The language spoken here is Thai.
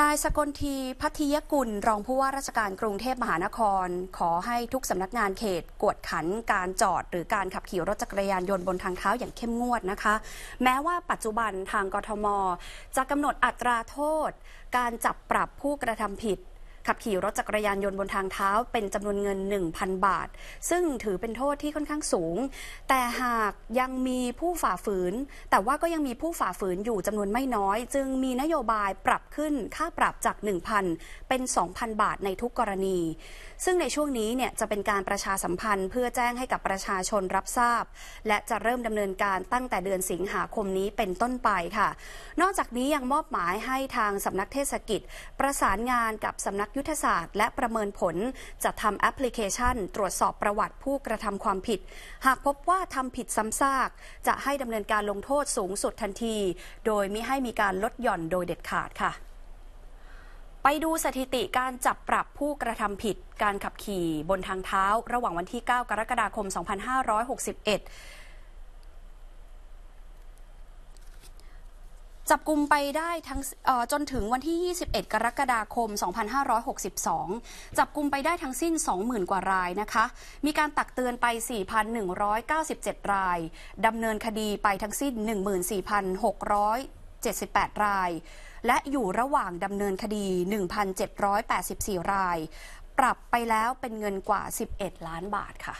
นายสกลทีพัทยกุลรองผู้ว่าราชการกรุงเทพมหานคร ขอให้ทุกสำนักงานเขตกวดขันการจอดหรือการขับขี่รถจักรยานยนต์บนทางเท้าอย่างเข้มงวดนะคะ แม้ว่าปัจจุบันทางกทม จะกำหนดอัตราโทษ การจับปรับผู้กระทำผิดขับขี่รถจักรยานยนต์บนทางเท้า เป็นจำนวนเงิน 1,000 บาท ซึ่งถือเป็นโทษที่ค่อนข้างสูง แต่หากยังมีผู้ฝ่าฝืน แต่ว่าก็ยังมีผู้ฝ่าฝืนอยู่จำนวนไม่น้อย จึงมีนโยบายปรับขึ้นค่าปรับจาก 1,000เป็น 2,000 บาทในทุกกรณี ซึ่งในช่วงนี้เนี่ยจะเป็นการประชาสัมพันธ์ เพื่อแจ้งให้กับประชาชนรับทราบ และจะเริ่มดำเนินการตั้งแต่เดือนสิงหาคมนี้เป็นต้นไปค่ะ นอกจากนี้ยังมอบหมายให้ทางสำนักเทศกิจ ประสานงานกับสำนักยุทธศาสตร์และประเมินผลจะทำแอปพลิเคชัน ตรวจสอบประวัติผู้กระทำความผิด หากพบว่าทำผิดซ้ำซาก จะให้ดำเนินการลงโทษสูงสุดทันที โดยมิให้มีการลดหย่อนโดยเด็ดขาดค่ะ ไปดูสถิติการจับปรับผู้กระทำผิด การขับขี่บนทางเท้า ระหว่างวันที่ 9 กรกฎาคม 2561จับกลุ่มไปได้ทั้งจนถึงวันที่ 21 กรกฎาคม 2562 จับกลุ่มไปได้ทั้งสิ้น 20,000 กว่ารายนะคะ มีการตักเตือนไป 4,197 ราย ดำเนินคดีไปทั้งสิ้น 14,678 ราย และอยู่ระหว่างดำเนินคดี 1,784 ราย ปรับไปแล้วเป็นเงินกว่า 11 ล้านบาทค่ะ